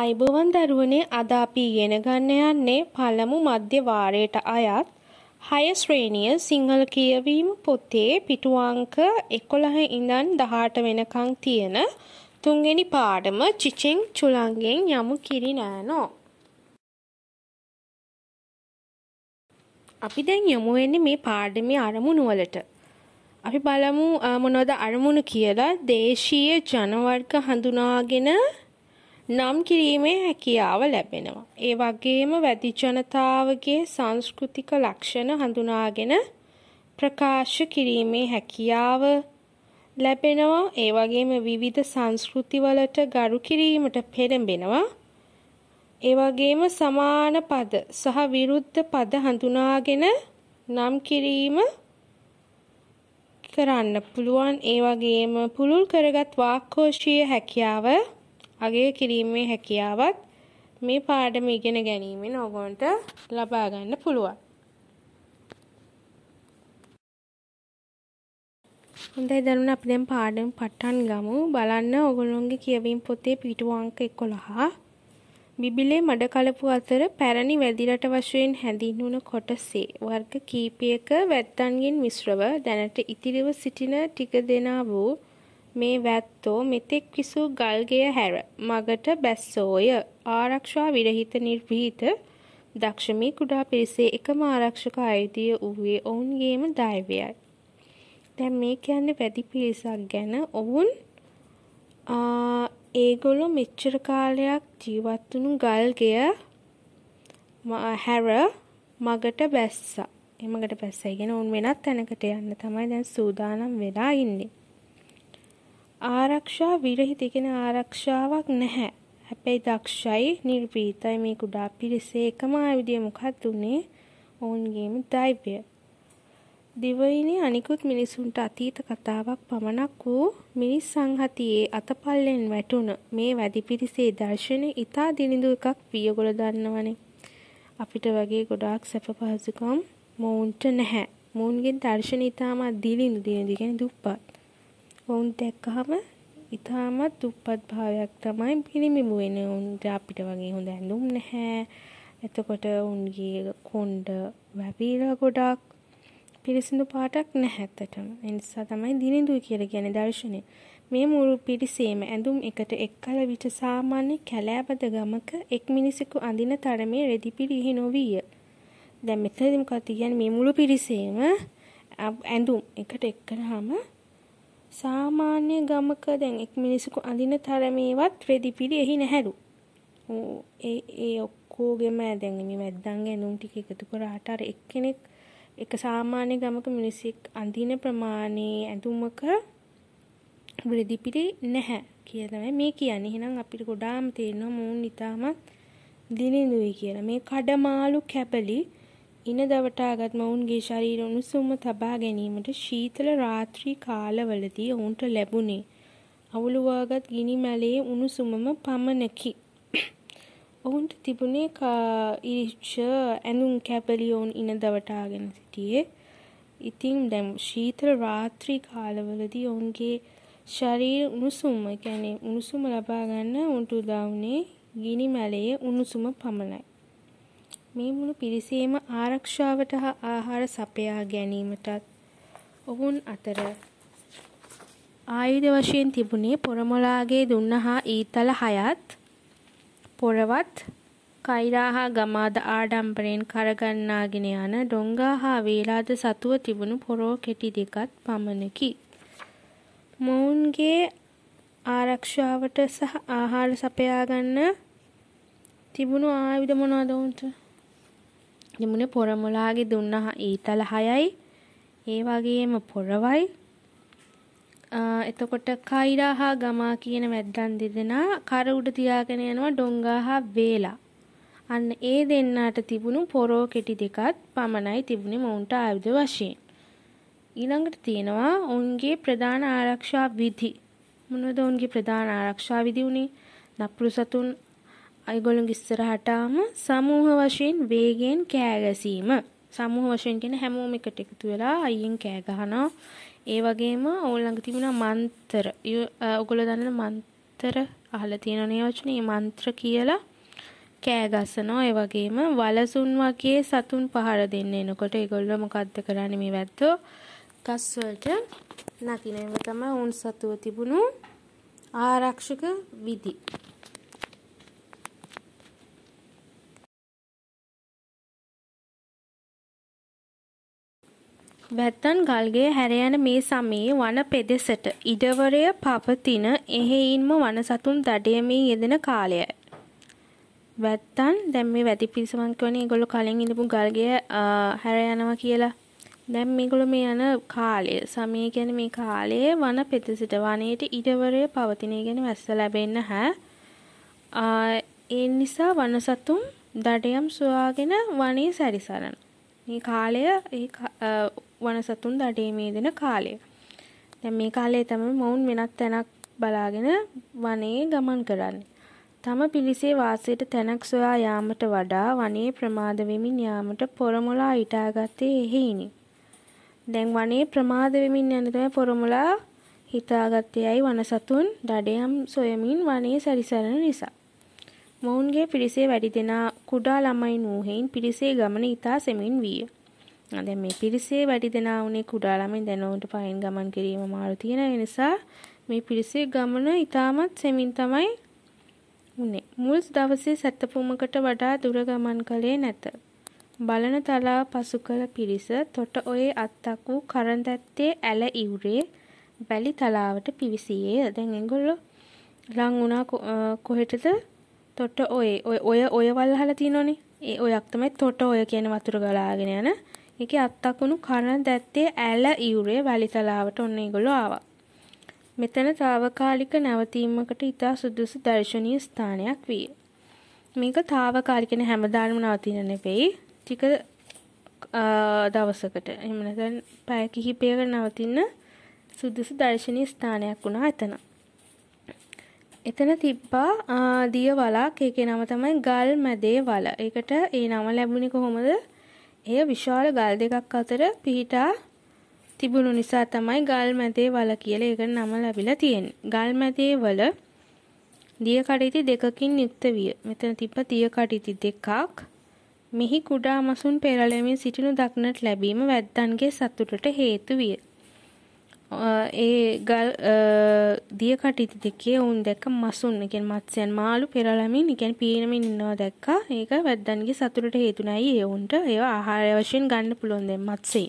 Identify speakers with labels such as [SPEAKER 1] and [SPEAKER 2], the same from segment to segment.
[SPEAKER 1] අයිබුවන් දරුවනේ අද අපි ඉගෙන ගන්න යන්නේ පළමු මධ්‍ය වාරයට අයත් හය ශ්‍රේණිය සිංහල කියවීම පොතේ පිටු අංක 11 ඉඳන් 18 වෙනකන් තියෙන තුන්වෙනි පාඩම චිචෙන් චුලංගෙන් යමු කිරි නෑනෝ අපි දැන් යමු වෙන්නේ මේ පාඩමේ අරමුණු වලට අපි බලමු මොනවද අරමුණු කියලා දේශීය ජනවර්ග හඳුනාගෙන නම් කිරීමේ හැකියාව ලැබෙනවා. ඒ වගේම වැඩි ජනතාවගේ සංස්කෘතික ලක්ෂණ හඳුනාගෙන ප්‍රකාශ කිරීමේ හැකියාව ලැබෙනවා. ඒ වගේම විවිධ සංස්කෘතිවලට ගරු කිරීමට පෙළඹෙනවා. ඒ වගේම සමාන පද සහ විරුද්ධ පද හඳුනාගෙන නම් කිරීම කරන්න පුළුවන්. ඒ වගේම පුළුල් කරගත් වාක්කෝෂීය හැකියාව අගය කිරීමේ හැකියාවත් මේ පාඩම ඉගෙන ගැනීමෙන් ඔයගොන්ට ලබා ගන්න පුළුවන්. හොඳයි දරුණු අපි දැන් පාඩම් පටන් ගමු. බලන්න ඔයගොල්ලෝගේ කියවීම් පොතේ පිටුව අංක 11 බිබිලේ මඩ කලපු අතර පැරණි වැදිරට වශයෙන් හැඳින්වුණ කොටසේ වර්ග කීපයක වැත්තන්ගෙන් මිශ්‍රව දැනට ඉතිරිව සිටින ටික දෙනා වූ මේ වැත්තෝ මෙතෙක් විසූ ගල්ගෙය හැර මගට බැස්සෝය ආරක්ෂා විරහිත නිර්භීත දක්ෂමී කුඩා පිරිසේ එකම ආරක්ෂක අයුධිය වූයේ ඔවුන්ගේම දෛවයයි. දැන් මේ කියන්නේ වැඩි පිරිසක් ගැන ඔවුන් ඒගොල්ලෝ මෙච්චර කාලයක් ජීවත් වුණු ගල්ගෙය හැර මගට බැස්සා. එමකට බැස්සයි කියන උන් වෙනත් තැනකට යන්න තමයි දැන් සූදානම් වෙලා ඉන්නේ. ආරක්ෂා විරහිත කියන්නේ ආරක්ෂාවක් නැහැ. හැබැයි දක්ෂයි නිර්වීතයි මේ කුඩා පිරිසේ එකම ආයුධය මොකක්ද උනේ ඔවුන්ගේම දෛවය. දිවයිනේ අනිකුත් මිනිසුන්ට අතීත කතාවක් පමණක් වූ මිනිස් සංහතියේ අතපල්ලෙන් වැටුණ මේ වැඩි පිරිසේ දර්ශනය ඉතා දිනිඳු එකක් වියගොල දන්නවනේ. අපිට වගේ ගොඩාක් සැප පහසුකම් මොවුන්ට නැහැ. මොවුන්ගේ දර්ශන ඉතාමත් දිලිඳු දිනිඳු කියන්නේ දුප්පත්. ඔවුන් දැක්කහම ඉතාමත් දුප්පත් භාවයක් තමයි පිරිමිමු වෙන උන්ට අපිට වගේ හොඳ ඇඳුම් නැහැ එතකොට උන්ගේ කොන්්ඩ වැැපීලා ගොඩක් පිරිසිදු පාටක් නැහැත්තටම එනිසා තමයි දිනිදුයි කියල ගැන දර්ශනය මේ මුරු පිරිසේම ඇඳුම් එකට එක් කල විට සාමාන්‍ය කැලෑපද ගමක එක් මිනිසෙකු අඳින තරමේ රෙදි පිරිහි නොවීය දැ මෙතදම කතියන් මේ මුළු පිරිසේම ඇඳුම් එකට එක්කරහම සාමාන්‍ය ගමක දැන් එක් මිනිසකු අඳින තරමේවත් රෙදිපිලි එහි නැහැලු. ඒ ඒ ඔක්කෝගෙම දැන් මේ වැද්දන්ගේ ඇඳුම් ටික එකතු කරාට අර එක්කෙනෙක් එක සාමාන්‍ය ගමක මිනිසෙක් අඳින ප්‍රමාණයේ ඇඳුමක රෙදිපිලි නැහැ කියලා තමයි මේ කියන්නේ. එහෙනම් අපිට ගොඩාම තේරෙනවා මූන් ඊටමත් දිනිනුයි කියලා. මේ කඩමාළු කැබලි ඉන දවටාගත් මොවුන්ගේ ශරීර උණුසුම්ම තබා ගැනීමට ශීතල රාත්‍රී කාලවලදී ඔවුන්ට ලැබුණේ අවුලුවාගත් ගිනි මැලේ උණුසුමම පමණකි. ඔවුන්ට තිබුණේ ඉරිච්ච ඇඳුම් කැපලි ඔවුන් ඉන දවටාගෙන සිටියේ. ඉතින් දැම් ශීතල රාත්‍රී කාලවලදී ඔවුන්ගේ ශරීර උණුසුම්ම ගැනේ උණුසුම ලබාගන්න උන්ට උදාවනේ ගිනි මැලයේ උණුසුම පමණයි. මේ මුළු පිරිසේම ආරක්ෂාවට හා ආහාර සපයා ගැනීමටත් ඔවුන් අතර ආයුධ වශයෙන් තිබුණේ පොරමොලාගේ දුන්න හා ඊතල හයත් පොරවත් කෛරා හා ගමාද ආඩම්බරයෙන් කරගන්නාගෙන යන ඩොංගා හා වේලාද සතුව තිබුණු පොරෝ කෙටි දෙකත් පමණකි. මොවුන්ගේ ආරක්ෂාවට සහ ආහාර සපයා ගන්න තිබුණු ආයුධ මොනවාද උන්ට දෙමුණේ පොරමුලාගේ දුන්න ඊතල 6යි. ඒ වගේම පොරවයි. එතකොට කයිරා හා ගමා කියන වැද්දන් දෙදෙනා කර උඩ තියාගෙන යනවා ඩොංගා හා වේලා. අන්න ඒ දෙන්නාට තිබුණු පොරෝ කෙටි දෙකත් පමණයි තිබුණේ මොවුන්ට ආයුධ වශයෙන්. ඊළඟට තියෙනවා ඔවුන්ගේ ප්‍රධාන ආරක්ෂා විධි. මොනවද ඔවුන්ගේ ප්‍රධාන ආරක්ෂා විධි උනේ? නපුරු සතුන් අයිගොල්ලෝ ඉස්සරහටාම සමූහ වශයෙන් වේගෙන් කෑ ගැසීම. සමූහ වශයෙන් කියන හැමෝම එකට එකතු වෙලා අයියෙන් කෑ ගහනවා. ඒ වගේම ඕගොල්ලන්ග තිබුණා මන්තර. ඔයගොල්ලෝ දන්න මන්තර අහලා තියෙනනේ වචනේ මන්ත්‍ර කියලා කෑ ගසනවා. ඒ වගේම වලසුන් වගේ සතුන් පහර දෙන්න එනකොට ඒගොල්ලෝ මොකද්ද කරන්නේ මේ වැද්දෝ? ගස් වලට නකින්න. තමයි උන් සතුව තිබුණු ආරක්ෂක විදි. වැත්තන් ගල්ගේ හැරයන මේ සමයේ වන පෙදෙසට ඉඩවරය පවතින එහෙයින්ම වන සතුන් දඩයමේ යෙදෙන කාලයයි. වැත්තන් දැම් මේ වැති පිරිසමන් කවනේ ගොලු කලින් ඉඳපු ගල්ගේ හැර යනවා කියලා දැම් මේගොලු මේ යන කාලය සමය ගැන මේ කාලයේ වන පෙතසිට වනයට ඉඩවරය පවතිනය ගැන වැස්ස ලැබෙන්න හැ ඒ නිසා වනසතුම් දඩයම් සොයාගෙන වනේ සැරිසරන මේ කාලය වනසතුන් දඩේමේ දෙන කාලය. දැන් මේ කාලේ තමයි මොවුන් වෙනත් තැනක් බලාගෙන වනයේ ගමන් කරන්නේ. තම පිරිසේ වාසයට තැනක් සොයා යාමට වඩා වනයේ ප්‍රමාද වෙමින් යාමට පොරමුලා හිටාගත්තේ එහෙයිනි. දැන් වනයේ ප්‍රමාද වෙමින් යන තමයි පොරමුලා හිතාගත්තේයි වනසතුන් දඩයම් සොයමින් වනයේ සැරිසරන නිසා. මොවුන්ගේ පිරිසේ වැඩි දෙනා කුඩා ළමයින් වූහෙයින් පිරිසේ ගමන ඉතා සෙමින් විය. දැන් මේ පිරිසේ වැඩි දෙනා වුණේ කුඩා ළමයි දැනුවන්ට පයින් ගමන් කිරීම මාරු තියෙන නිසා මේ පිරිසේ ගමන ඉතාමත් සෙමින් තමයි උනේ. මුල් දවසේ සැතපුමකට වඩා දුර ගමන් කළේ නැත. බලන තලාව පසු කළ පිරිස තොට ඔයේ අත්තක් වූ කරඳැත්තේ ඇල ඉවුරේ බැලි තලාවට පිවිසියේ. දැන් එංගොල්ලෝ ලං වුණා කොහෙටද තොට ඔය ඔය ඔය වල් අහලා තියෙනවනේ. ඒ ඔයක් තමයි තොට ඔය කියන වතුර ගලාගෙන යන ඒකේ අත්තකුණු කරන දැත්තේ ඇල ඉවුරේ වැලිතලාවට ඔන්න ඒගොල්ලෝ ආවා. මෙතන తాවකාලික නැවතීමකට ඉතා සුදුසු දර්ශනීය ස්ථානයක් විය. මේක తాවකාලික හැමදාම නවතින නෙවෙයි. ටික දවසකට එහෙම නැත්නම් පැය කිහිපයක නවතින සුදුසු දර්ශනීය ස්ථානයක් වුණා එතන. එතන තිබ්බා දිය වලක් ඒකේ නම තමයි ගල් මැදේ වල. ඒකට ඒ නම ලැබුණේ කොහොමද? එය විශාල ගල් දෙකක් අතර පිහිටා තිබුණු නිසා තමයි ගල් මැදේ වල කියලා ඒකට නම ලැබිලා තියෙන්නේ. ගල් මැදේ වල දිය කඩිති දෙකකින් යුක්ත විය. මෙතන තිබ්බ දිය කඩිති දෙකක්. මෙහි කුඩා මසුන් පෙරළෙමින් සිටිනු දක්නට ලැබීම වැද්දන්ගේ සතුටට හේතු විය. ඒ ගල් දිය කටිති දෙකේ ඔවුන් දැක්ක මසුන් එකෙන් මත්සයන් මාළු පෙරලමින් එකෙන් පීනමින් ඉන්නවා දැක්කා ඒක වැද්දන්ගේ සතුරට හේතුනයි ඒවුන්ට ඒ ආහාර වශයෙන් ගන්න පුළුවන් දෙ මත්සේ.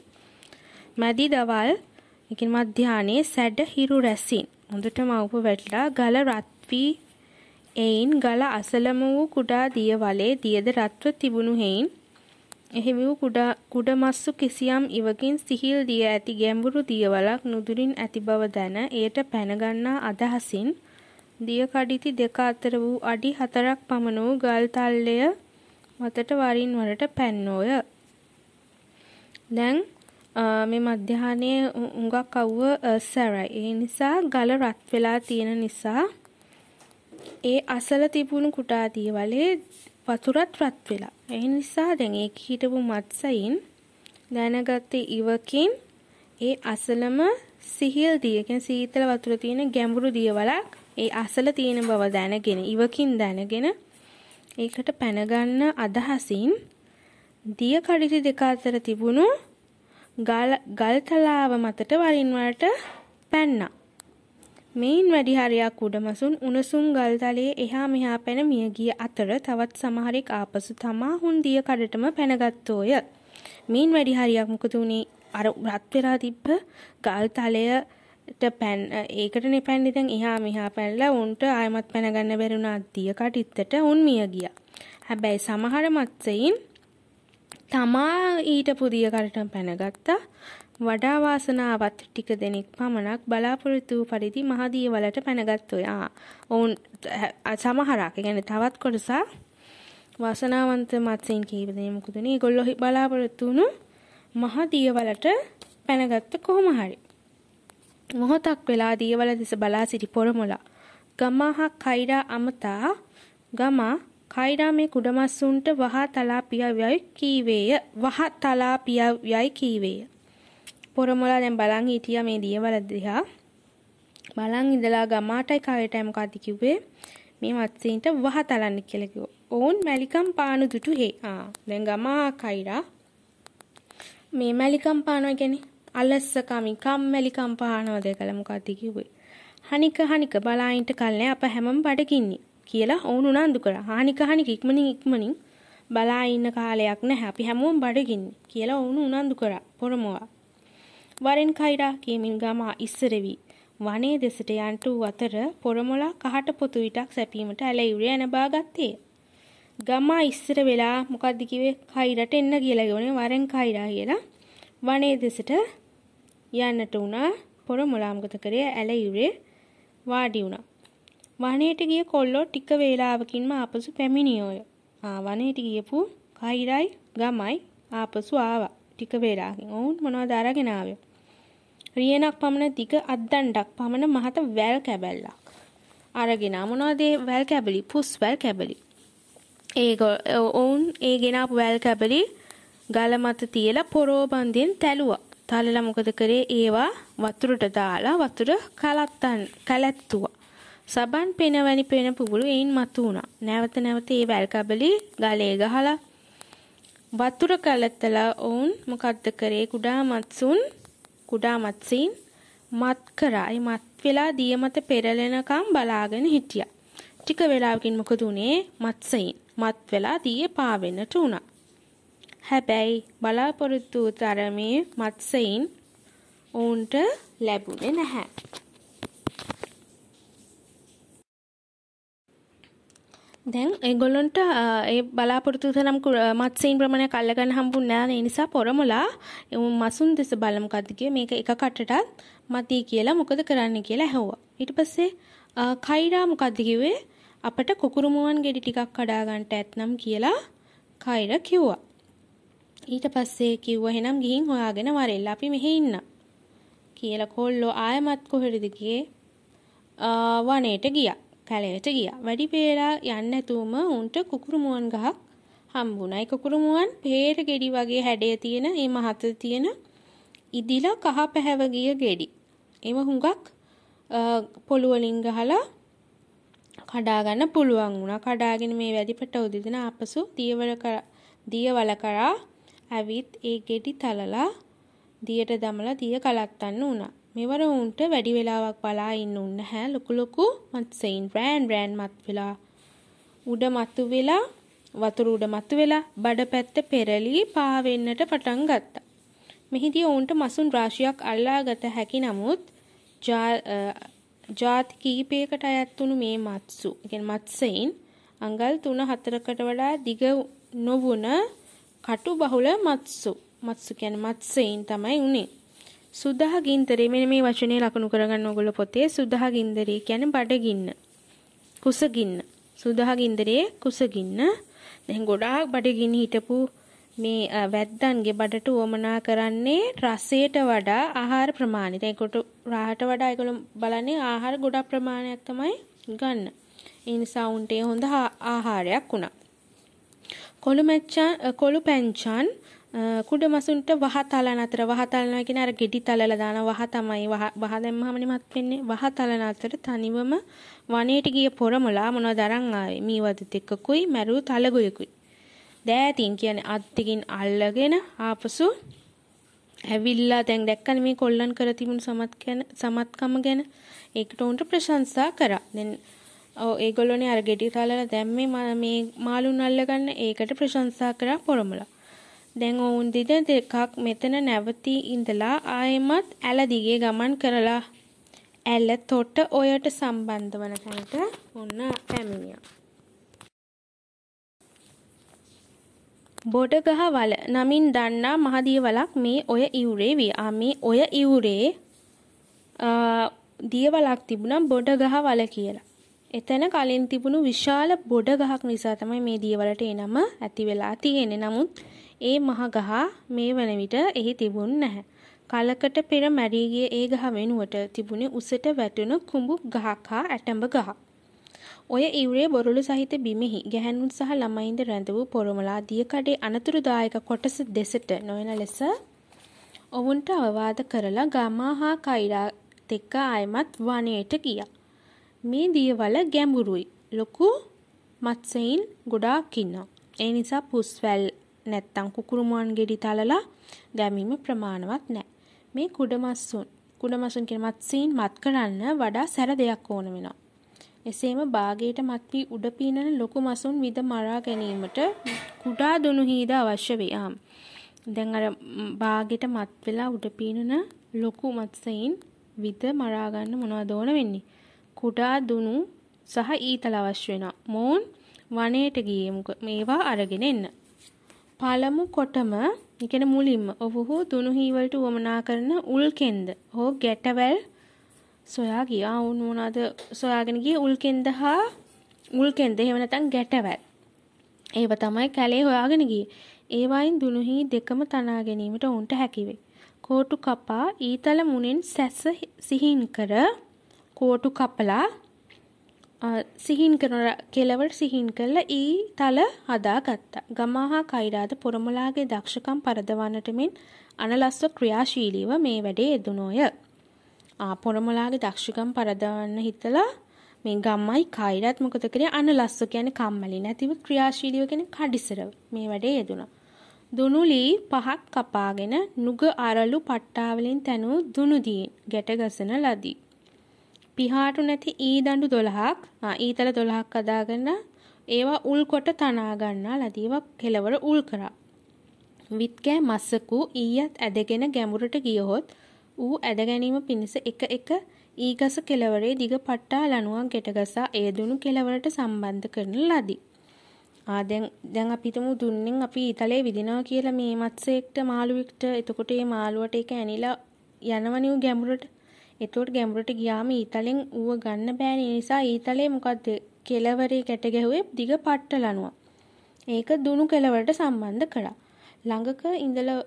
[SPEAKER 1] මැදි දවල් එකින් මධ්‍යානයේ සැඩ හිරු රැසින් හොඳට මව්ප වැටලා ගල රත් වී එයින් ගල අසලම වූ කුඩා දිය වලේ දියද රත්ව තිබුණු හෙයින් එහි වූ කුඩ මස්සු කිසියම් ඉවකින් සිහිල් දිය ඇති ගැඹුරු දියවලක් නුදුරින් ඇති බව දැන එයට පැනගන්නා අදහසින් දිය කඩිති දෙක අතර වූ අඩි හතරක් පමණ වූ ගල් තල්ලය මතට වරින් වරට පැන්නෝය. දැන් මේ මධ්‍යහනයේ උඟක් අවුව සැරයි. ඒ නිසා ගල රත් වෙලා තියෙන නිසා ඒ අසල තිබුණු කුටා දියවලේ වතුරත් රත් වෙලා. ඒ නිසා දැන් ඒක හිටපු මත්සයින් දැනගත්තේ ඉවකින් ඒ අසලම සිහිල් දිය කියන්නේ සීතල වතුර තියෙන ගැඹුරු දියවලක් ඒ අසල තියෙන බව දැනගෙන ඉවකින් දැනගෙන ඒකට පැනගන්න අදහසින් දිය කඩිරි දෙක අතර තිබුණු ගල් ගල්තලාව මතට වරින් වලට පැන්නා. මෙයින් වැඩි හරයක් උඩමසුන් උණුසුම් ගල්තලයේ එහා මෙහා පැන මිය ගිය අතර තවත් සමහරෙක් ආපසු තමා හුන්දිය කඩටම පැනගත්තෝය. මෙයින් වැඩි හරියක් මොකද උනේ අර රත් වෙලා තිබ්බ ගල්තලයට පැන් ඒකට නෙපැන්නේ දැන් එහා මෙහා පැනලා උන්ට ආයමත් පැනගන්න බැරි වුණා දිය කටිත්තට උන් මිය ගියා. හැබැයි සමහර මත්සෙයින් තමා ඊට පුදිය කඩටම පැනගත්තා. වඩා වාසනාවත් ටික දෙනෙක් පමණක් බලාපොරොත්තු වූ පරිදි මහදී වලට පැනගත් ඔය. ආ. ඔවුන් සමහරක්, يعني තවත් කොටස වාසනාවන්ත මත්සෙන් කීප දෙනෙකුත් උනේ. ඒගොල්ලෝ බලාපොරොත්තු වුණු මහදී වලට පැනගත්ත කොහොම හරි. මොහොතක් වෙලා දියවල දෙස බලා සිටි පොරමොලා. ගමහ කෛරා අමතා ගම කෛරා මේ කුඩමස්සුන්ට වහා තලා පියව්‍යයි කීවේය. වහා තලා පියව්‍යයි කීවේය. පොරමොලා දැන් බලන් හිටියා මේ දියවල දිහා. බලන් ඉඳලා ගමාටයි කායටයි මොකද්ද කිව්වේ? මේ මත්සීන්ට වහ තලන්න කියලා කිව්වා. ඔවුන් මැලිකම් පානු දුටු හේ. ආ දැන් ගමා කයිරා මේ මැලිකම් පානවා කියන්නේ අලස්සකමි කම්මැලිකම් පානවා දෙකල මොකද්ද කිව්වේ? හනික හනික බලායින්ට කල්නේ අප හැමම බඩගින්නේ කියලා ඔවුන් උනන්දු කරා. හනික හනික ඉක්මනින් ඉක්මනින් බලා ඉන්න කාලයක් නැහැ. අපි හැමෝම බඩගින්නේ කියලා ඔවුන් උනන්දු කරා. පොරමෝවා. වරෙන් කෛරා කියමින් ගමා ඉස්සරවි. වනයේ දෙසට යන්ට වූ අතර පොරමොලා කහට පොතු විටක් සැපීමට ඇලයුරේ ඇනබා ගත්තේ. ගමා ඉස්සර වෙලා මොකද්ද කිව්වේ කෛරට එන්න කියලා ගොනේ වරෙන් කෛරා කියලා වනයේ දෙසට යන්නට වුණා පොරමොලාමගත කරේ ඇලයුරේ වාඩි වුණා. වනයේට ගිය කොල්ලෝ ටික වේලාවකින්ම ආපසු පැමිණියෝය. ආ වනයේට ගියපු කෛරයි ගමයි ආපසු ආවා. ටික වේලාවකින්. ඔවුන් මොනවද අරගෙන ආවේ? රියනක් පමණ දිග අත්දණ්ඩක් පමණ මහත වැල් කැබැල්ලක්. අරගෙන මොනවදේ වැල් කැබලි පුස් වැල් කැබලි. ඒක ඔවුන් ඒ ගෙනාපු වැල් කැබලි ගල මත තියලා පොරෝබන්දෙන් තැලුවා. තලලා මොකද කරේ ඒවා වතුරට දාලා වතුර කලත්තන් කලැත්තුවා. සබන් පෙනවැනි පෙන පුබුළු එයින් මතු වුණා. නැවත නැවත ඒ වැල් කැබලි ගලේ ගහලා වතුර කලැත්තලා ඔවුන් මොකද්ද කරේ කුඩා මත්සුන් කුඩා මත්සීන් මත් කරා. ඒ මත් වෙලා දිය මත පෙරලෙනකම් බලාගෙන හිටියා. ටික වෙලාවකින් මොකද උනේ? මත්සීන් මත් වෙලා දියේ පාවෙන්නට උනා. හැබැයි බලාපොරොත්තු තරමේ මත්සීන් ඔවුන්ට ලැබුණේ නැහැ. දැන් ඒගොල්ලොන්ට ඒ බලාපොරොත්තු තරම් මත්සීන් ප්‍රමාණයක් අල්ලගන්න හම්බුන්නේ නැහැ නිසා පොරමුලා මසුන් දෙස බලමු කද්දිගේ මේක එක කටටත් මතී කියලා මොකද කරන්න කියලා ඇහුවා. ඊට පස්සේ කෛරා මොකද්ද කිව්වේ? අපට කුකුරු මුවන් ගෙඩි ටිකක් කඩා ගන්නට ඇත්නම් කියලා කෛර කිව්වා. ඊට පස්සේ කිව්වා එහෙනම් ගිහින් හොයාගෙන වරෙල්ලා අපි මෙහි ඉන්න. කියලා කොල්ලෝ ආයමත් කොහෙද ගියේ? වනයේට ගියා. කැලයට ගියා. වැඩි වේලා යන්න ඇතුවම උන්ට කුකුරු මුවන් ගහක් හම්බුණා. ඒ කුකුරු මුවන් peer ගෙඩි වගේ හැඩය තියෙන මේ මහත තියෙන ඉදිලා කහ පැහැව ගිය ගෙඩි. ඒව හුඟක් පොළු වලින් ගහලා කඩා ගන්න පුළුවන් වුණා. කඩාගෙන මේ වැඩිපට උදින අපසු දියවල කර දියවල කරා ඇවිත් ඒ ගෙඩි තලලා දියට දමලා දිය කලත්තන්න වුණා. මෙවර උන්ට වැඩි වෙලාවක් බලා ඉන්න උන්න හැ ලොකු ලොකු මත්සෙයින් බ්‍රෑන් බ්‍රෑන් මත් වෙලා උඩ මතු වෙලා වතුර උඩ මතු වෙලා බඩ පැත්ත පෙරලී පා වෙන්නට පටන් ගත්තා. මෙහිදී ඔවුන්ට මසුන් රාශියක් අල්ලාගත හැකි නමුත් ජාති කීපයකට අයත් වුණු මේ මත්සු, කියන්නේ මත්සෙයින් අඟල් 3 4කට වඩා දිග නොවුන කටු බහුල මත්සු. මත්සු කියන්නේ මත්සෙයින් තමයි උනේ. සුදහ ගින්දරේ මෙන්න මේ වචනේ ලකුණු කරගන්න ඕගොල්ලෝ පොතේ සුදහ ගින්දරේ කියන්නේ බඩගින්න. කුසගින්න. සුදහ ගින්දරේ කුසගින්න. දැන් ගොඩාක් බඩගින්න හිටපු මේ වැද්දන්ගේ බඩට වමනා කරන්නේ රසයට වඩා ආහාර ප්‍රමාණය. දැන් කොට රාහට වඩා ඒගොල්ලෝ බලන්නේ ආහාර ගොඩක් ප්‍රමාණයක් තමයි ගන්න. ඒ නිසා උන්ට හොඳ ආහාරයක් වුණා. කොළු මැච්චන් කොළු පැංචන් කුඩ මසුන්ට වහ තලන අතර වහ තලනවා කියන අර ගෙඩි තලලා දාන වහ තමයි වහ දැම්මමනේ මත් වෙන්නේ වහ තලන අතර තනිවම වනයේට ගිය පොරමලා මොනව දරන් ආවේ මීවදත් එක්ක කුයි මැරු තලගුලකුයි දෑතින් කියන්නේ අත් දෙකින් අල්ලගෙන ආපසු ඇවිල්ලා දැන් දැක්කනේ මේ කොල්ලන් කර තිබුණු සමත් ගැන සමත්කම ගැන ඒකට උන්ට ප්‍රශංසා කරා දැන් ඔව් ඒගොල්ලෝනේ අර ගෙඩි තලලා දැම්මේ මේ මාළුන් අල්ලගන්න ඒකට ප්‍රශංසා කරා පොරමලා දැන් ඔවුන් දිද දෙකක් මෙතන නැවතී ඉඳලා ආයෙමත් ඇල දිගේ ගමන් කරලා ඇල තොට ඔයට සම්බන්ධ වන තැනට ඔන්න පැමිණියා. බොඩගහ වල නමින් දන්නා මහදිය වලක් මේ ඔය ඉවුරේ විය. ආ මේ ඔය ඉවුරේ දියවලක් තිබුණා බොඩගහ වල කියලා. එතන කලින් තිබුණු විශාල බොඩ ගහක් නිසා තමයි මේ දියවලට එනම ඇති වෙලා තියෙන්නේ. නමුත් ඒ මහ ගහ මේ වන විට එහි තිබුණ නැහැ. කලකට පෙර මැරී ගිය ඒ ගහ වෙනුවට තිබුණේ උසට වැටුණු කුඹු ගහක් හා ඇටඹ ගහ. ඔය ඉවුරේ බොරළු සහිත බිමෙහි ගැහැණුන් සහ ළමයින්ද රැඳ වූ පොරමලා දියකඩේ අනතුරුදායක කොටස දෙසට නොයන ලෙස ඔවුන්ට අවවාද කරලා ගාමා හා කෛරා දෙක ආයමත් වනයට ගියා. මේ දියවල ගැඹුරුයි. ලොකු මත්සයින් ගොඩාක් ඉන්නවා. ඒ නිසා පුස්වැල් නැත්තම් කුකුරුමුවන් ගෙඩි තලලා දැමීම ප්‍රමාණවත් නැහැ. මේ කුඩ මස්සුන් කුඩ මස්සුන් කියන මත්සීන් මත් කරන්න වඩා සැර දෙයක් ඕන වෙනවා. එසේම බාගයට මත් වී උඩ පීනන ලොකු මසුන් විද මරා ගැනීමට කුඩා දුනු හීද අවශ්‍ය වේ. ආම්. දැන් අර බාගෙට මත් වෙලා උඩ පීනන ලොකු මත්සයින් විද මරා ගන්න මොනවද ඕන වෙන්නේ කුඩා දුණු සහ ඊතල අවශ්‍ය වෙනවා මොවුන් වනයේට ගියේ මේවා අරගෙන එන්න පළමු කොටම එකන මුලින්ම ඔවුහු දුනුහිවලට වමනා කරන උල්කෙන්ද හෝ ගැටවැල් සොයා ගියා උන් වුණාද සොයාගෙන ගිය උල්කෙන්ද හා උල්කෙන්ද එහෙම නැත්නම් ගැටවැල් ඒව තමයි කැලේ හොයාගෙන ගියේ ඒවායින් දුනුහි දෙකම තනා ගැනීමට ඔවුන්ට හැකිවේ කෝටු කපා ඊතල මුනින් සැස සිහින් කර කෝටු කපලා සිහින් කරන කෙලවට සිහින් කරලා ඊ තල හදා ගත්තා. ගමහා කෛරාද පොරමුලාගේ දක්ෂකම් පරදවන්නට මෙන් අනලස්ව ක්‍රියාශීලීව මේ වැඩේ යෙදුණෝය. ආ පොරමුලාගේ දක්ෂකම් පරදවන්න හිතලා මේ ගම්මයි කෛරාත් මොකද කරේ අනලස්ව කියන්නේ කම්මැලි නැතිව ක්‍රියාශීලීව කියන්නේ කඩිසරව මේ වැඩේ යෙදුණා. දුනුලි පහක් කපාගෙන නුග අරලු පට්ටාවලින් තැනූ දුනුදීන් ගැට ගසන ලදී. පිහාටු නැති ඊ දඬු 12ක් ඊතල 12ක් අදාගෙන ඒවා උල් කොට තනා ගන්නා ලදීවා කෙලවර උල් කරා. විත්කෑ මස්සකු ඊයත් ඇදගෙන ගැඹුරට ගියහොත් ඌ ඇද ගැනීම පිණිස එක එක ඊගස කෙලවරේ දිග පට්ටා ලණුවක් ගැටගසා ඒ දුණු කෙලවරට සම්බන්ධ කරන ලදී. ආ දැන් දැන් අපි හිතමු දුන්නෙන් අපි ඊතලේ විදිනවා කියලා මේ මත්සෙක්ට මාළුවෙක්ට එතකොට මේ මාළුවට ඒක ඇනිලා යනවනේ ගැඹුරට එතකොට ගැඹුරට ගියාම ඊතලෙන් ඌව ගන්න බෑනේ. ඒ නිසා ඊතලේ මොකද්ද? කෙලවරේ කැට ගැහුවේ දිග පට්ටලනුව. ඒක දුණු කෙලවරට සම්බන්ධ කළා. ළඟක ඉඳලා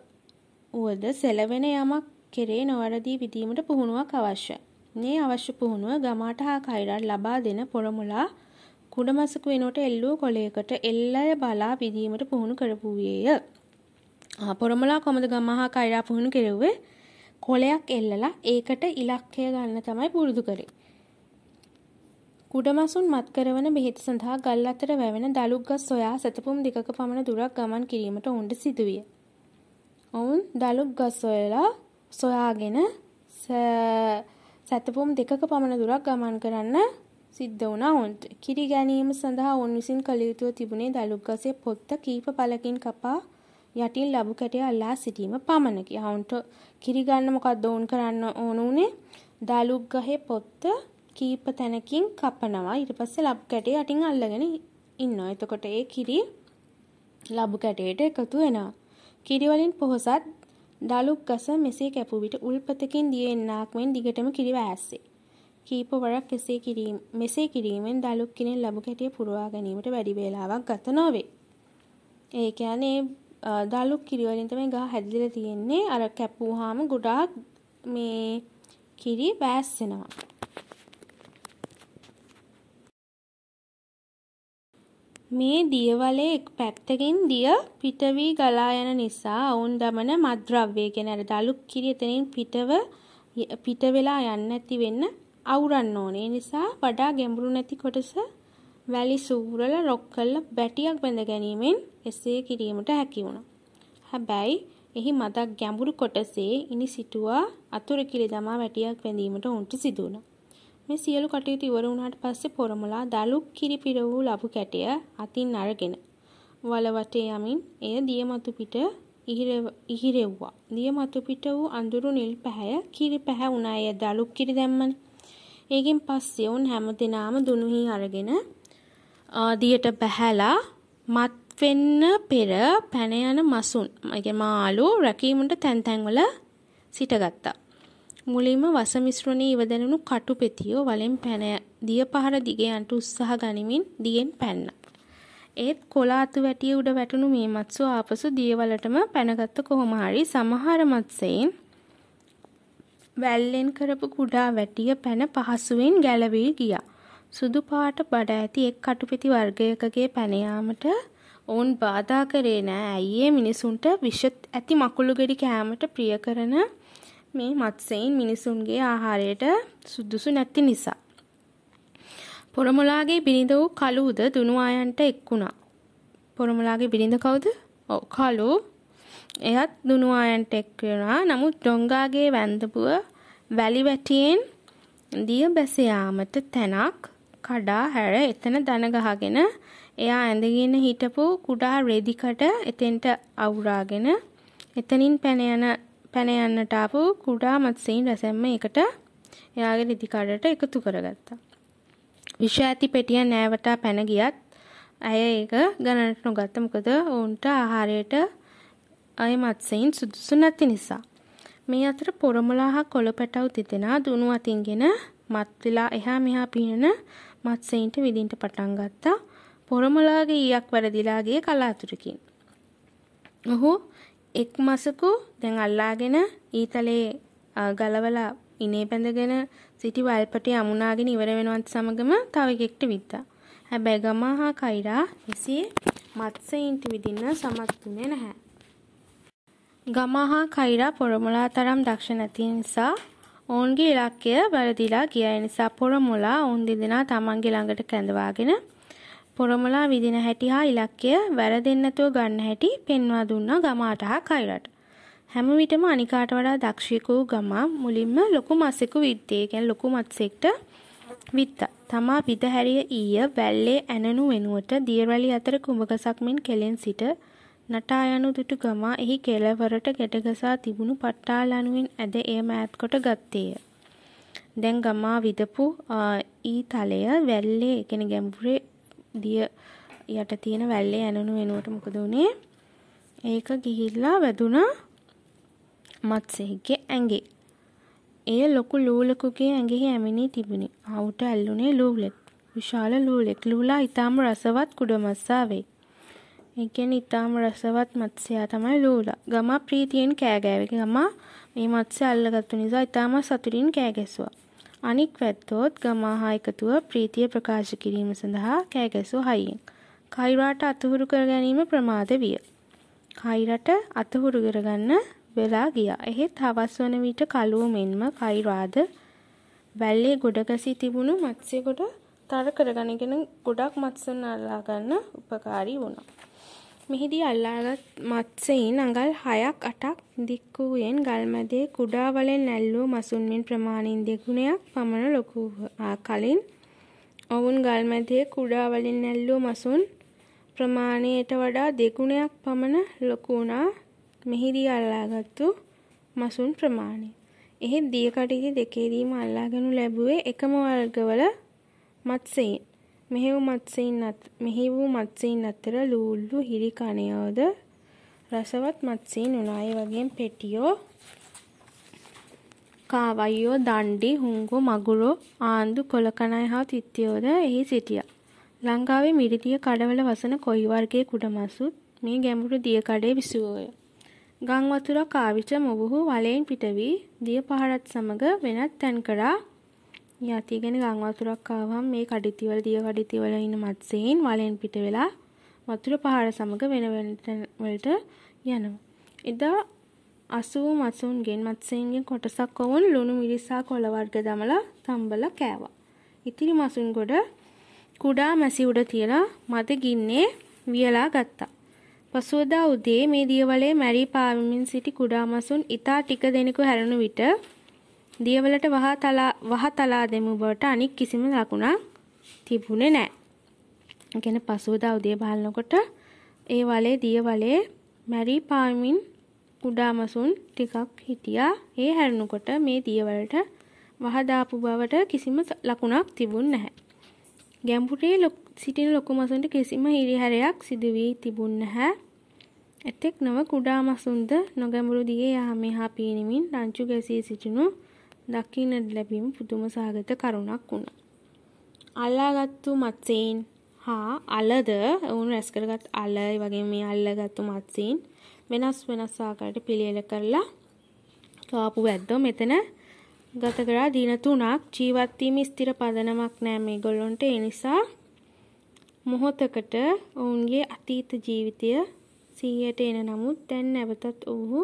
[SPEAKER 1] ඌවද සෙලවෙන යමක් කෙරේ නොවැරදී විදීමට පුහුණුවක් අවශ්‍යයි. මේ අවශ්‍ය පුහුණුව ගමාට හා කයිරට ලබා දෙන පොරමුලා කුඩමසක වෙනකොට එල්ලූ කොළයකට එල්ලය බලා විදීමට පුහුණු කරපුවේය. ආ පොරමුලා කොමද ගමහා කයිරා පුහුණු කෙරෙව්වේ? කොලයක් එල්ලලා ඒකට ඉලක්කය ගන්න තමයි පුරුදු කරේ. කුඩමසුන් මත්කරවන බෙහෙත් සඳහා ගල් අතර වැවෙන දලුක් ගස් සොයා සතපුම් දෙකක පමණ දුරක් ගමන් කිරීමට ඔවුන්ට සිදුවිය. ඔවුන් දලුක් ගස් සොයලා සොයාගෙන සතපුම් දෙකක පමණ දුරක් ගමන් කරන්න සිද්ධ වුණා ඔවුන්ට. කිරි ගැනීම සඳහා ඔවුන් විසින් කළ යුතුව තිබුණේ දලුක් ගසේ පොත්ත කීප පළකින් කපා යටින් ලබු කැටය අල්ලා සිටීම පමණකි. ඔවුන්ට කිරි ගන්න මොකද්ද වුන් කරන්න ඕන උනේ? දාලුක් ගහේ පොත්ත කීප තැනකින් කපනවා. ඊට පස්සේ ලබු කැටය යටින් අල්ලගෙන ඉන්නවා. එතකොට ඒ කිරි ලබු කැටයට එකතු වෙනවා. කිරි වලින් පොහසත් ඩලුක් ගස මෙසේ කැපු විට උල්පතකින් දිය එන්නාක් මෙන් දිගටම කිරි වැස්සේ. කීප වරක් එසේ කිරීම මෙසේ කිරීමෙන් දලුක් කිනෙන් ලැබු කැටිය පුරවා ගැනීමට වැඩි වේලාවක් ගත නොවේ. ඒ කියන්නේ දලු කිරි වලින් තමයි ගහ හැදිලා තියෙන්නේ. අර කැපුවාම ගොඩාක් මේ කිරි බෑස් වෙනවා. මේ දියවලේ එක් පැත්තකින් දිය පිට වී ගලා යන නිසා ඔවුන් දමන මද්ද්‍රව්‍ය කියන අර දලු කිරි එතනින් පිටව පිට වෙලා යන්නේ නැති වෙන්න අවුරන්න ඕනේ. ඒ නිසා වඩා ගැඹුරු නැති කොටස වැලි සූරල රොක් කරලා බැටියක් බැඳ ගැනීමෙන් එසේ කිරීමට හැකි වුණා. හැබැයි එහි මදක් ගැඹුරු කොටසේ ඉනි සිටුවා අතුරු කිලි දමා වැටියක් බැඳීමට උන්ට සිදු වුණා. මේ සියලු කටයුතු ඉවර වුණාට පස්සේ පොරමලා දලු කිරි පිර වූ ලබු කැටය අතින් අරගෙන වල වටේ යමින් එය දියමතු පිට ඉහිරෙව්වා. දියමතු පිට වූ අඳුරු නිල් පැහැය කිරි පැහැ වුණා. එය දලු කිරි දැම්මනේ. ඒකෙන් පස්සේ උන් හැමදෙනාම දුනුහි අරගෙන ආදියට බැහැලා මත් වෙන්න පෙර පැන යන මසුන් මගේ මාළු රැකීමට තැන් තැන්වල සිටගත්තා. මුලින්ම වස මිශ්‍රණයේ ඉවදැනුණු කටු පෙතියෝ වලින් පැන දිය පහර දිගයන්ට උත්සාහ ගනිමින් දියෙන් පැන්නා. ඒත් කොළ අතු වැටිය උඩ වැටුණු මේ මත්සු ආපසු දියවලටම පැනගත්ත කොහොම හරි සමහර මත්සෙයින් වැල්ලෙන් කරපු කුඩා වැටිය පැන පහසුවෙන් ගැලවී ගියා. සුදු පාට බඩ ඇති එක් කටුපිටි වර්ගයකගේ පැනයාමට ඔවුන් බාධා කරේ නෑ ඇයියේ මිනිසුන්ට විෂ ඇති මකුළු ගෙඩි කෑමට ප්‍රිය කරන මේ මත්සයින් මිනිසුන්ගේ ආහාරයට සුදුසු නැති නිසා. පොරමුලාගේ බිරිඳ වූ කලුද දුනු අයන්ට එක්වුණා. පොරමුලාගේ බිරිඳ කවුද? ඔව් කලු. එයත් දුනු අයන්ට එක් වෙනවා. නමුත් ඩොංගාගේ වැන්දපුව වැලි වැටියෙන් දිය බැස යාමට තැනක් කඩා හැර එතන දන ගහගෙන එයා ඇඳගෙන හිටපු කුඩා රෙදිකට එතෙන්ට අවුරාගෙන එතනින් පැන යන පැන යන්නට ආපු කුඩා මත්ස්‍යයන් රසැම්ම එකට එයාගේ රෙදි කඩට එකතු කරගත්තා. විෂ ඇති පෙටිය නෑවටා පැන ගියත් ඇය ඒක ගණනට නොගත්ත මොකද ඔවුන්ට ආහාරයට අය මත්සයින් සුදුසු නැති නිසා. මේ අතර පොරමුලා හා කොළපැටව් තිදෙනා දුනු අතින්ගෙන මත්විලා එහා මෙහා පිහිනන මත්සෙයින්ට විඳින්න පටන් ගත්තා පොරමලාගේ ඊයක් වැඩදිලාගේ කලාතුරකින්. ඔහු එක් මසකු දැන් අල්ලාගෙන ඊතලේ ගලවලා ඉනේ බැඳගෙන සිටි වල්පටේ අමුණාගෙන ඉවර වෙනවත් සමගම තව එකෙක්ට විත්තා. හැබැයි ගමා හා කෛරා එසේ මත්සෙයින්ට විඳින්න සමත් වුණේ නැහැ. ගමා හා කෛරා පොරමලා තරම් දක්ෂ නැති නිසා ඔවුන්ගේ ඉලක්කය වැරදිලා ගිය නිසා පොරමුලා ඔවුන් දෙදෙනා තමන්ගේ ළඟට කැඳවාගෙන පොරමුලා විදින හැටි හා ඉලක්කය වැරදෙන්නේ නැතුව ගන්න හැටි පෙන්වා දුන්නා ගමාට හා කයිරට. හැම විටම අනිකාට වඩා දක්ෂයෙකු ගමා මුලින්ම ලොකු මස්සෙකු විද්දේ කියන්නේ ලොකු මත්සෙක්ට විත්ත තමා විදහැරිය ඊය වැල්ලේ ඇනනු වෙනුවට දියවැලි අතර කුඹකසක් මෙන් කෙලෙන් සිට නටා යනු දුටු ගමා එහි කෙළවරට ගැටගසා තිබුණු පට්ටාලනුවෙන් ඇද එය මෑත්කොට ගත්තේය. දැන් ගමා විදපු ඊ තලය වැල්ලේ එකෙන ගැම්පුරේ දිය යට තියෙන වැල්ලේ ඇනුණු වෙනුවට මොකද වුණේ ඒක ගිහිල්ලා වැදුනා මත්සෙහිගේ ඇඟේ. එය ලොකු ලූලකුගේ ඇඟෙහි ඇමිණී තිබුණි. අවුට ඇල්ලුනේ ලූලෙක්. විශාල ලූලෙක්. ලූලා ඊටාම රසවත් කුඩමස්සා වෙයි. ඒකෙන් ඉතාම රසවත් මත්ස්‍යයා තමයි ලූලා. ගමා ප්‍රීතියෙන් කෑගෑවේ. ගමා මේ මත්ස්‍ය අල්ලගත්තු නිසා ඉතාම සතුටින් කෑගැසුවා. අනික් පැත්තොත් ගමා හා එකතුව ප්‍රීතිය ප්‍රකාශ කිරීම සඳහා කෑගැසූ හයියෙන්. කෛරාට අතුහුරු කර ගැනීම ප්‍රමාද විය. කෛරට අතුහුරු කරගන්න වෙලා ගියා. එහෙත් හවස් වන විට කලුව මෙන්ම කෛරාද වැල්ලේ ගොඩගසී තිබුණු මත්ස්‍ය කොට තර කරගෙන ගොඩක් මත්ස්‍යන් අල්ලා ගන්න උපකාරී වුණා. මෙහිදී අල්ලාගත් මත්සෙයින් අඟල් 6ක් 8ක් දික් වූයෙන් ගල්මැදේ කුඩා වලින් නැල්ලූ මසුන්මින් ප්‍රමාණින් දෙගුණයක් පමණ ලොකු කලින් ඔවුන් ගල්මැදේ කුඩා වලින් නැල්ලූ මසුන් ප්‍රමාණයට වඩා දෙගුණයක් පමණ ලොකු වුණා මෙහිදී අල්ලාගත්තු මසුන් ප්‍රමාණය. එහෙත් දියකටයුතු දෙකේදීම අල්ලාගනු ලැබුවේ එකම වර්ගවල මත්සෙයින්. මෙහෙවූ මත්සීන් අතර ලූල්ලු හිරි කණයෝද රසවත් මත්සීන් උනායි වගේ පෙටියෝ කාවයියෝ දණ්ඩි හුංගු මගුරු ආන්දු කොළකණයි හා තිත්තියෝද එහි සිටියා. ලංකාවේ මිරිදිය කඩවල වසන කොයි වර්ගයේ කුඩ මසුත් මේ ගැඹුරු දිය කඩේ විසුවෝය. ගං වතුර කාවිච මොබුහු වලයෙන් පිටවී දිය පහරත් සමග වෙනත් තැන් කරා මේ අතිය ගැන ගම් වතුරක් ආවම මේ කඩිතිවල දිය කඩිතිවල ඉන්න මත්ස්‍යයන් වලෙන් පිට වෙලා වතුර පහර සමග වෙන වෙන වලට යනවා. එදා අසූ මසුන්ගෙන් මත්සයන්ගෙන් කොටසක් ඔවුන් ලුණු මිරිසා කොළ වර්ග දමලා තම්බල කෑවා. ඉතිරි මසුන් ගොඩ කුඩා මැසි උඩ තියලා මද ගින්නේ වියලා ගත්තා. පසුවදා උදේ මේ දියවලේ මැරී පාවමින් සිටි කුඩා මසුන් ඉතා ටික දෙනෙකු හැරුණු විට දියවලට වහතලා වහතලා දෙමු බවට අනික් කිසිම ලකුණක් තිබුණේ නැහැ. ඒ කියන්නේ පසුවදා උදේ බලනකොට ඒ වලේ දියවලේ මැරි පාමින් කුඩාමසුන් ටිකක් හිටියා. ඒ හැරෙනකොට මේ දියවලට වහ දාපු බවට කිසිම ලකුණක් තිබුණ නැහැ. ගැඹුරේ සිටින ලොකු මසුන්ට කිසිම හිරිහැරයක් සිදු වී තිබුණ නැහැ. එතෙක් නව කුඩා මසුන්ද නොගැඹුරු දිගේ යහ මෙහා පීනමින් රංචු ගැසී සිටිනු දකින්නට ලැබීම පුදුම සහගත කරුණක් වුණා. අල්ලාගත්තු මත්සීන් හා අලද ඔවුන් රැස් කරගත් අල වගේ මේ අල්ලගත්තු මත්සීන් වෙනස් වෙනස් ආකාරයට පිළියෙල කරලා කාපු වැද්දෝ මෙතන ගත කරා දින තුනක් ජීවත් වීම ස්ථිර පදනමක් නෑ මේගොල්ලොන්ට ඒ නිසා මොහොතකට ඔවුන්ගේ අතීත ජීවිතය සිහියට එන නමුත් දැන් නැවතත් ඔවුහු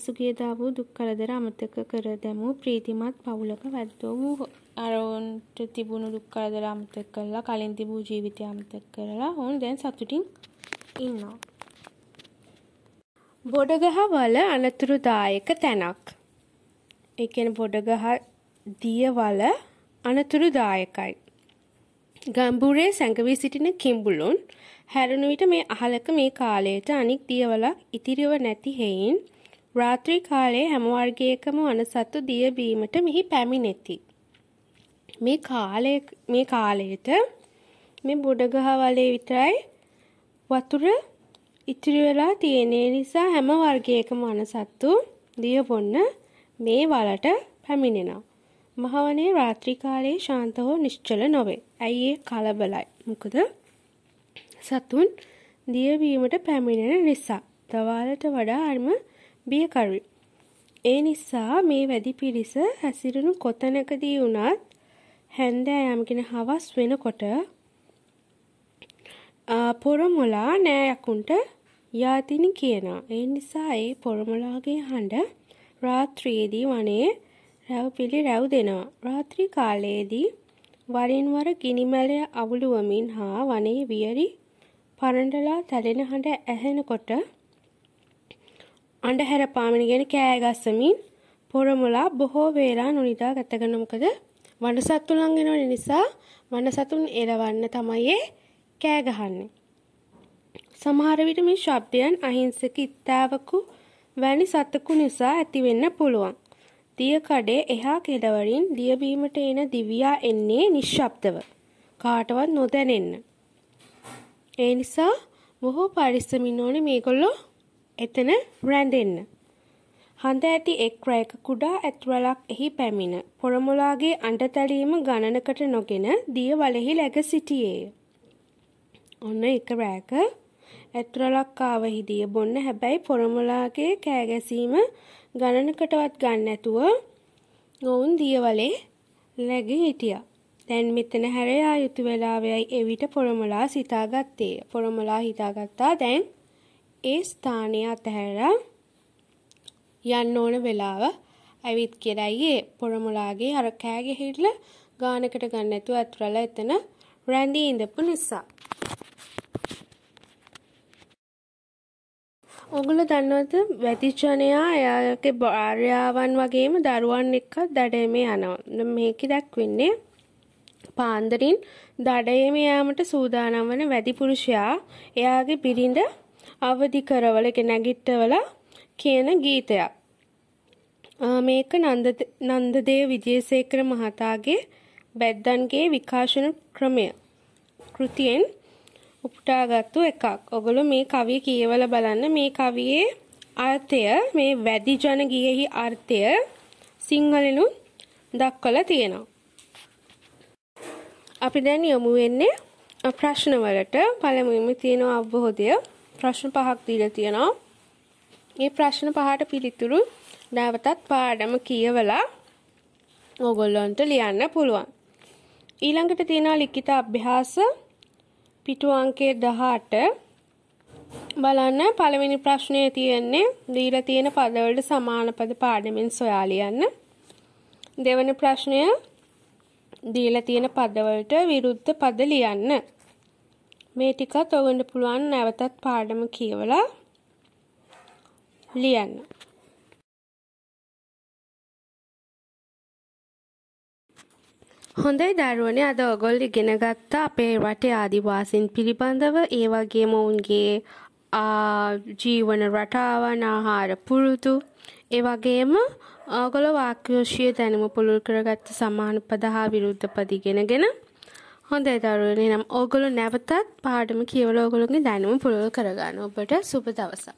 [SPEAKER 1] පසුගියදා වූ දුක් කරදර අමතක කර දැමූ ප්‍රීතිමත් පවුලක වැද්දෝ වූහ. අරවුන්ට තිබුණු දුක් කරදර අමතක කරලා කලින් තිබූ ජීවිතය අමතක කරලා ඔවුන් දැන් සතුටින් ඉන්නවා. බොඩගහ වල අනතුරුදායක තැනක්. ඒ කියන්නේ බොඩගහ දිය වල අනතුරුදායකයි. ගම්බුරේ සැඟවී සිටින කිඹුලුන් හැරුණු විට මේ අහලක මේ කාලයට අනික් දියවලක් ඉතිරිව නැති හේයින් රාත්‍රී කාලයේ හැම වර්ගයකම වන සතු දිය බීමට මෙහි පැමිණෙති. මේ කාලය මේ කාලයට මේ බොඩගහ වලේ විතරයි වතුර ඉතිරි වෙලා තියෙන නිසා හැම වර්ගයකම වන සත්තු දිය බොන්න මේ වලට පැමිණෙනවා. මහවනේ රාත්‍රී කාලයේ ශාන්ත හෝ නිශ්චල නොවේ. ඇයි ඒ කලබලයි. මොකද සතුන් දිය වීමට පැමිණෙන නිසා. දවාලට වඩා අර්ම බියකරු. ඒ නිසා මේ වැඩි පිරිස හැසිරුණු කොතැනකදී වුණත් හැන්දෑයම්ගෙන හවස් වෙනකොට පොරමුලා නෑයකුන්ට යාතිනි කියනා. ඒ නිසා ඒ පොරමුලාගේ හඬ රාත්‍රියේදී වනේ රැව් පිළි රැව් දෙනවා. රාත්‍රී කාලයේදී වරින් වර ගිනිමැලය අවුලුවමින් හා වනේ වියරි පරඬලා තැලෙන හඬ ඇහෙනකොට අඬහැර පාමිණිගෙන කෑ ගස්සමින් පොරමුලා බොහෝ වේලා නොනිදා ගත කරන මොකද වන සත්තු ළඟ එන නිසා වන සතුන් එලවන්න තමයි කෑ ගහන්නේ. සමහර විට මේ ශබ්දයන් අහිංසක ඉත්තාවකු වැනි සතකු නිසා ඇතිවෙන්න පුළුවන්. දිය කඩේ එහා කෙළවරින් දිය බීමට එන දිවියා එන්නේ නිශ්ශබ්දව. කාටවත් නොදැනෙන්න. ඒ නිසා බොහෝ පරිස්සමින් ඕනේ මේගොල්ලෝ එතන රැඳෙන්න. හඳ ඇති එක් රැයක කුඩා ඇත්වලක් එහි පැමිණ පොරමුලාගේ අඬතැලීම ගණනකට නොගෙන දිය වලෙහි läග සිටියේය. ඔන්න එක රැයක ඇත්වලක් ආවෙහිදී බොන්න හැබැයි පොරමුලාගේ කෑගැසීම ගණනකටවත් ගන්න නැතුව ඔවුන් දිය වලේ läගී හිටියා. දැන් මෙතන හැරයා යුතු වෙලාවයි එවිට පොරමුලා සිතාගත්තේ. පොරමුලා හිතාගත්තා දැන් ඒ ස්ථානය අතහැරලා යන්න ඕන වෙලාව ඇවිත් කියලා අයියේ පොරමුලාගේ අර කෑ ගිහිල්ල ගානකට ගන්න නැතුව අතුරලා එතන රැඳී ඉඳපු නිසා. ඔගොල්ලෝ දන්නවද වැතිචනයා එයාගේ භාර්යාවන් වගේම දරුවන් එක්ක දඩයමේ යනවා. මේකේ දැක්වෙන්නේ පාන්දරින් දඩයමේ යාමට සූදානම් වන වැදි පුරුෂයා එයාගේ බිරිඳ අවදි කරවල නැගිට්ටවල කියන ගීතයක්. මේක නන්දදේ විජේසේකර මහතාගේ බැද්දන්ගේ විකාශන ක්‍රමය කෘතියෙන් උපුටාගත්තු එකක්. ඔගොලු මේ කවිය කියවල බලන්න මේ කවියේ අර්ථය මේ වැදි ජන ගියෙහි අර්ථය සිංහලනු දක්වල තියෙනවා. අපි දැන් යොමු වෙන්නේ ප්‍රශ්නවලට පළමුවෙම තියෙනවා අවබෝධය ප්‍රශ්න පහක් දීලා තියෙනවා. මේ ප්‍රශ්න පහට පිළිතුරු නැවතත් පාඩම කියවලා ඕගොල්ලන්ට ලියන්න පුළුවන්. ඊළඟට තියෙනවා ලිඛිත අභ්‍යාස පිටු අංකය 18 බලන්න පළවෙනි ප්‍රශ්නය තියෙන්නේ දීලා තියෙන පදවලට සමාන පද පාඩමෙන් සොයා ලියන්න. දෙවන ප්‍රශ්නය දීලා තියෙන පදවලට විරුද්ධ පද ලියන්න. මේ ටිකත් ඔයගොල්ලන්ට පුළුවන් නැවතත් පාඩම කියවලා ලියන්න. හොඳයි දරුවනේ අද ඔයගොල්ලෝ ඉගෙන ගත්ත අපේ රටේ ආදිවාසීන් පිළිබඳව ඒ වගේම ඔවුන්ගේ ජීවන රටාවන් ආහාර පුරුදු ඒ වගේම ඔයගොල්ලෝ වාක්‍යෝෂිය දැනුම පුළුල් කරගත්ත සමාන පද හා විරුද්ධ පද ඉගෙනගෙන හොඳයි දරුවනේ නම් ඕගොල්ලෝ නැවතත් පාඩම කියවලා ඕගොල්ලෝගේ දැනුම පුළුල් කරගන්න. ඔබට සුබ දවසක්.